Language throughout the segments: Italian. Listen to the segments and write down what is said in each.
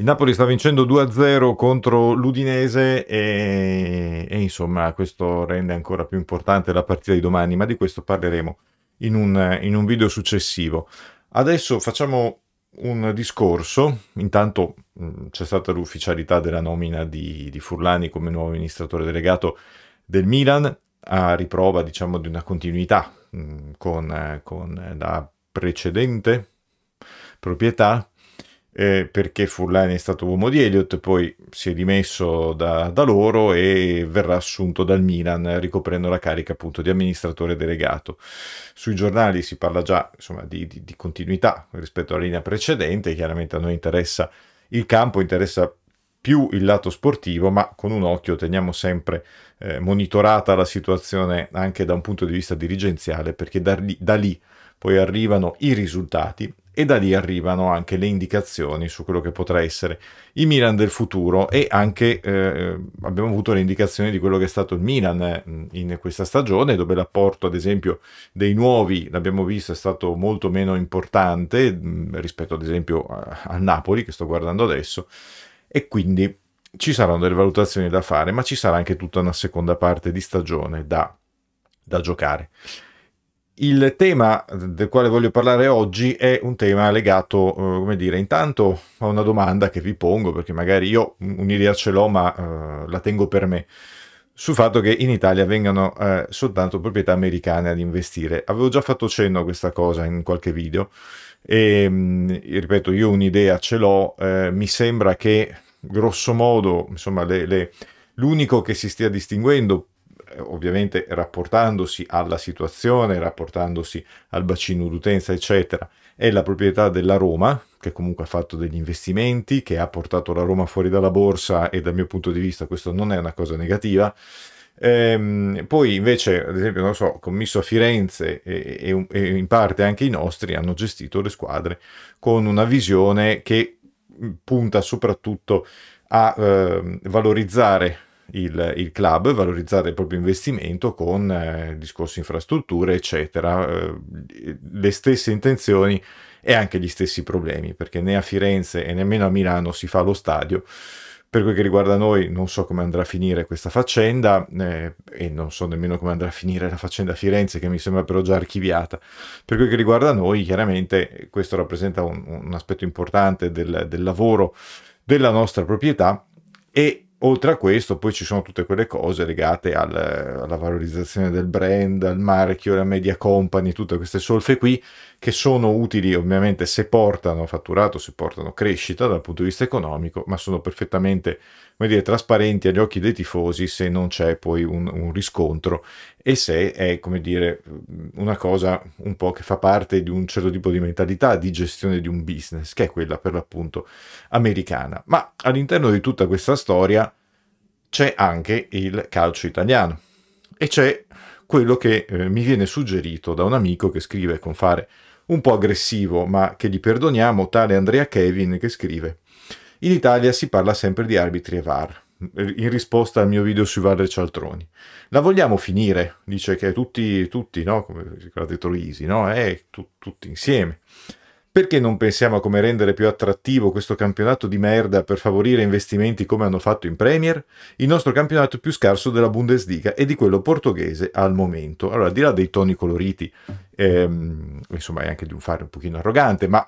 Il Napoli sta vincendo 2-0 contro l'Udinese e, e, insomma questo rende ancora più importante la partita di domani, ma di questo parleremo in un, in un video successivo. Adesso facciamo un discorso, intanto mh, mm, c'è stata l'ufficialità della nomina di, di Furlani come nuovo amministratore delegato del Milan, a riprova diciamo di una continuità mh, mm, con, con la precedente proprietà eh, perché Furlan è stato uomo di Elliott, poi si è dimesso da, da, loro e verrà assunto dal Milan ricoprendo la carica appunto di amministratore delegato. Sui giornali si parla già insomma, di, di, di continuità rispetto alla linea precedente, chiaramente a noi interessa il campo, interessa più il lato sportivo, ma con un occhio teniamo sempre eh, monitorata la situazione anche da un punto di vista dirigenziale, perché da lì, da lì, poi arrivano i risultati e da lì arrivano anche le indicazioni su quello che potrà essere il Milan del futuro e anche eh, eh abbiamo avuto le indicazioni di quello che è stato il Milan eh, in questa stagione dove l'apporto ad esempio dei nuovi l'abbiamo visto è stato molto meno importante mm, rispetto ad esempio al Napoli che sto guardando adesso e quindi ci saranno delle valutazioni da fare ma ci sarà anche tutta una seconda parte di stagione da, da giocare. Il tema del quale voglio parlare oggi è un tema legato, eh, come dire, intanto a una domanda che vi pongo, perché magari io un'idea ce l'ho, ma eh, la tengo per me, sul fatto che in Italia vengano eh, soltanto proprietà americane ad investire. Avevo già fatto cenno a questa cosa in qualche video ehm, e, ripeto, io un'idea ce l'ho, eh, mi sembra che grosso modo, insomma, le, le, l'unico che si stia distinguendo eh, ovviamente rapportandosi alla situazione, rapportandosi al bacino d'utenza, eccetera, è la proprietà della Roma, che comunque ha fatto degli investimenti, che ha portato la Roma fuori dalla borsa e dal mio punto di vista questo non è una cosa negativa. Ehm, poi invece, ad esempio, non so, Commisso a Firenze e, e, e in parte anche i nostri hanno gestito le squadre con una visione che punta soprattutto a eh, valorizzare il, il club, valorizzare il proprio investimento con eh, discorsi infrastrutture, eccetera. Eh, le stesse intenzioni e anche gli stessi problemi, perché né a Firenze e nemmeno a Milano si fa lo stadio. Per quel che riguarda noi, non so come andrà a finire questa faccenda eh, e non so nemmeno come andrà a finire la faccenda a Firenze, che mi sembra però già archiviata. Per quel che riguarda noi, chiaramente questo rappresenta un, un aspetto importante del, del lavoro della nostra proprietà e Oltre a questo, poi ci sono tutte quelle cose legate al, alla valorizzazione del brand, al marchio, alla media company, tutte queste solfe qui che sono utili ovviamente se portano fatturato, se portano crescita dal punto di vista economico, ma sono perfettamente dire, trasparenti agli occhi dei tifosi se non c'è poi un, un, riscontro e se è come dire, una cosa un po' che fa parte di un certo tipo di mentalità di gestione di un business, che è quella per l'appunto americana. Ma all'interno di tutta questa storia c'è anche il calcio italiano e c'è quello che eh, mi viene suggerito da un amico che scrive con fare un po' aggressivo, ma che gli perdoniamo, tale Andrea Kevin che scrive in Italia si parla sempre di arbitri e VAR, in risposta al mio video sui VAR e cialtroni. La vogliamo finire? Dice che tutti, tutti, no? Come detto Troisi, no? Eh, tu, tutti insieme. Perché non pensiamo a come rendere più attrattivo questo campionato di merda per favorire investimenti come hanno fatto in Premier? Il nostro campionato più scarso della Bundesliga e di quello portoghese al momento. Allora, al di là dei toni coloriti, ehm, insomma è anche di un fare un pochino arrogante, ma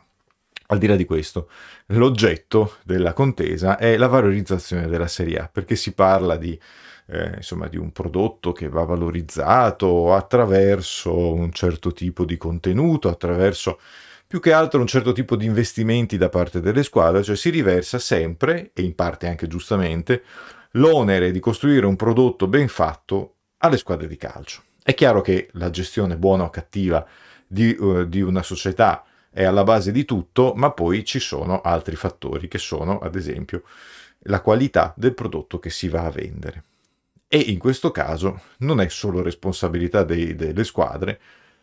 al di là di questo, l'oggetto della contesa è la valorizzazione della serie A, perché si parla di, eh, insomma, di, un prodotto che va valorizzato attraverso un certo tipo di contenuto, attraverso più che altro un certo tipo di investimenti da parte delle squadre, cioè si riversa sempre, e in parte anche giustamente, l'onere di costruire un prodotto ben fatto alle squadre di calcio. È chiaro che la gestione buona o cattiva di, uh, di una società è alla base di tutto, ma poi ci sono altri fattori che sono, ad esempio, la qualità del prodotto che si va a vendere. E in questo caso non è solo responsabilità dei, delle squadre,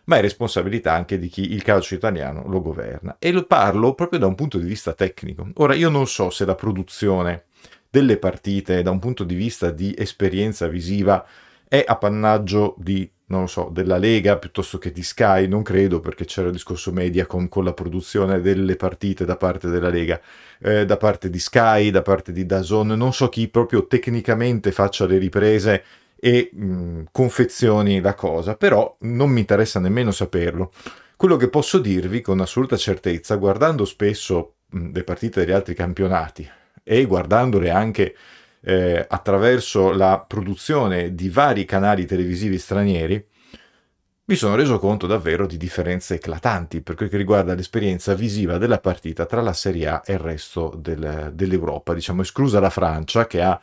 ma è responsabilità anche di chi il calcio italiano lo governa. E lo parlo proprio da un punto di vista tecnico. Ora, io non so se la produzione delle partite da un punto di vista di esperienza visiva è appannaggio di non lo so, della Lega piuttosto che di Sky, non credo perché c'era il discorso media con, con la produzione delle partite da parte della Lega, eh, da parte di Sky, da parte di Dazon, non so chi proprio tecnicamente faccia le riprese e mh, mm, confezioni la cosa, però non mi interessa nemmeno saperlo. Quello che posso dirvi con assoluta certezza, guardando spesso mh, mm, le partite degli altri campionati e guardandole anche eh, attraverso la produzione di vari canali televisivi stranieri, mi sono reso conto davvero di differenze eclatanti per quel che riguarda l'esperienza visiva della partita tra la Serie A e il resto del, dell'Europa, diciamo esclusa la Francia che ha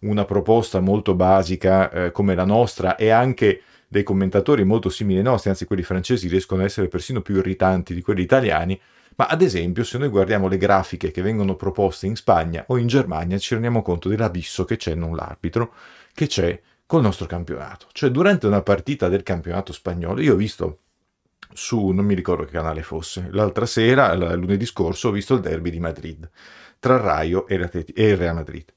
una proposta molto basica eh, come la nostra e anche dei commentatori molto simili ai nostri, anzi quelli francesi riescono a essere persino più irritanti di quelli italiani, ma ad esempio se noi guardiamo le grafiche che vengono proposte in Spagna o in Germania ci rendiamo conto dell'abisso che c'è non l'arbitro, che c'è col nostro campionato. Cioè durante una partita del campionato spagnolo io ho visto su, non mi ricordo che canale fosse, l'altra sera, lunedì scorso, ho visto il derby di Madrid tra Raio e il Real Madrid.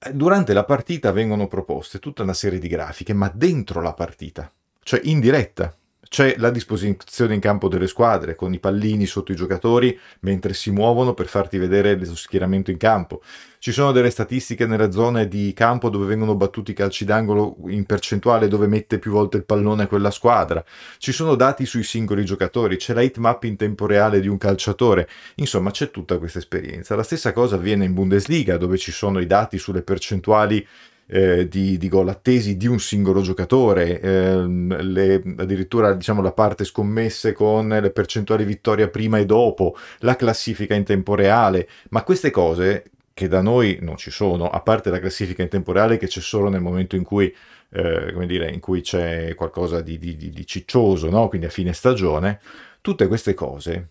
Eh, durante la partita vengono proposte tutta una serie di grafiche, ma dentro la partita, cioè in diretta, c'è la disposizione in campo delle squadre, con i pallini sotto i giocatori mentre si muovono per farti vedere lo schieramento in campo. Ci sono delle statistiche nelle zone di campo dove vengono battuti i calci d'angolo in percentuale, dove mette più volte il pallone quella squadra. Ci sono dati sui singoli giocatori, c'è la hit in tempo reale di un calciatore. Insomma, c'è tutta questa esperienza. La stessa cosa avviene in Bundesliga, dove ci sono i dati sulle percentuali eh, di, di, gol attesi di un singolo giocatore, ehm, le, addirittura diciamo, la parte scommesse con le percentuali vittoria prima e dopo, la classifica in tempo reale, ma queste cose che da noi non ci sono, a parte la classifica in tempo reale che c'è solo nel momento in cui eh, come dire, in cui c'è qualcosa di, di, di ciccioso, no? quindi a fine stagione, tutte queste cose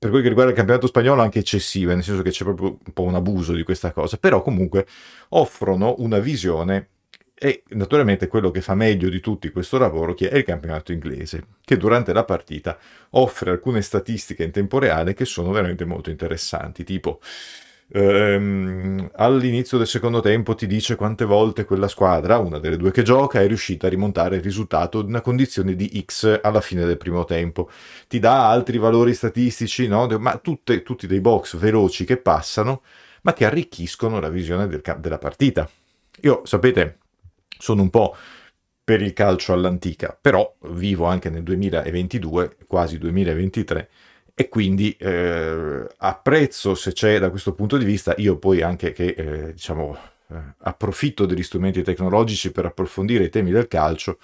per quel che riguarda il campionato spagnolo anche eccessive, nel senso che c'è proprio un po' un abuso di questa cosa, però comunque offrono una visione e naturalmente quello che fa meglio di tutti questo lavoro che è il campionato inglese, che durante la partita offre alcune statistiche in tempo reale che sono veramente molto interessanti, tipo ehm, all'inizio del secondo tempo ti dice quante volte quella squadra, una delle due che gioca, è riuscita a rimontare il risultato in una condizione di X alla fine del primo tempo. Ti dà altri valori statistici, no? ma tutte, tutti dei box veloci che passano, ma che arricchiscono la visione del, della partita. Io, sapete, sono un po' per il calcio all'antica, però vivo anche nel 2022, quasi 2023, e quindi eh, apprezzo se c'è da questo punto di vista, io poi anche che eh, diciamo, eh, approfitto degli strumenti tecnologici per approfondire i temi del calcio,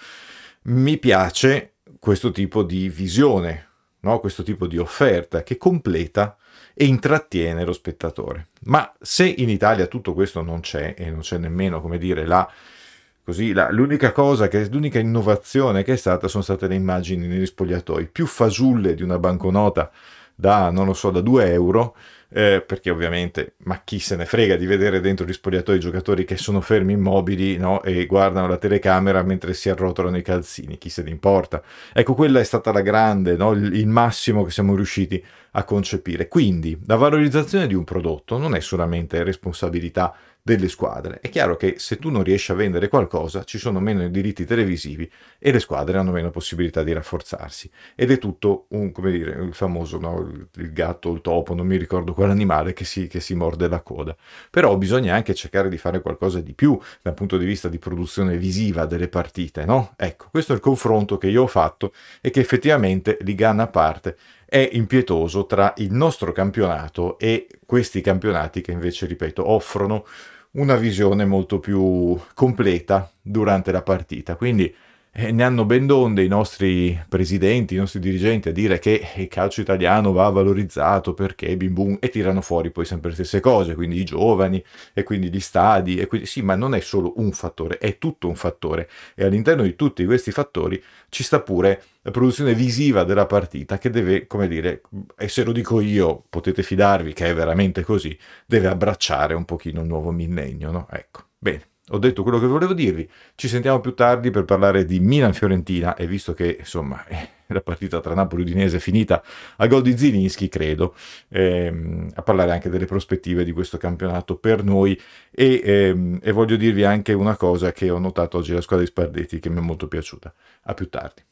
mi piace questo tipo di visione, no? questo tipo di offerta che completa e intrattiene lo spettatore. Ma se in Italia tutto questo non c'è e non c'è nemmeno, come dire, la Così la, l'unica cosa, che, l'unica innovazione che è stata sono state le immagini negli spogliatoi, più fasulle di una banconota da, non lo so, da 2 euro, eh, perché ovviamente, ma chi se ne frega di vedere dentro gli spogliatoi i giocatori che sono fermi immobili no? e guardano la telecamera mentre si arrotolano i calzini, chi se ne importa. Ecco, quella è stata la grande, no? il, il massimo che siamo riusciti a concepire. Quindi, la valorizzazione di un prodotto non è solamente responsabilità delle squadre. È chiaro che se tu non riesci a vendere qualcosa ci sono meno diritti televisivi e le squadre hanno meno possibilità di rafforzarsi. Ed è tutto un, come dire, il famoso, no? il, il gatto, il topo, non mi ricordo quell'animale che si, che si morde la coda. Però bisogna anche cercare di fare qualcosa di più dal punto di vista di produzione visiva delle partite, no? Ecco, questo è il confronto che io ho fatto e che effettivamente Ligana a parte è impietoso tra il nostro campionato e questi campionati che invece, ripeto, offrono una visione molto più completa durante la partita. Quindi eh, ne hanno ben donde i nostri presidenti, i nostri dirigenti a dire che il calcio italiano va valorizzato perché bim bum e tirano fuori poi sempre le stesse cose, quindi i giovani e quindi gli stadi e quindi sì, ma non è solo un fattore, è tutto un fattore e all'interno di tutti questi fattori ci sta pure la produzione visiva della partita che deve, come dire, e se lo dico io, potete fidarvi che è veramente così, deve abbracciare un pochino il nuovo millennio, no? Ecco, bene ho detto quello che volevo dirvi. Ci sentiamo più tardi per parlare di Milan-Fiorentina e visto che insomma eh, la partita tra Napoli e Udinese è finita a gol di Zilinski, credo, ehm, a parlare anche delle prospettive di questo campionato per noi e, ehm, e voglio dirvi anche una cosa che ho notato oggi la squadra di Spardetti che mi è molto piaciuta. A più tardi.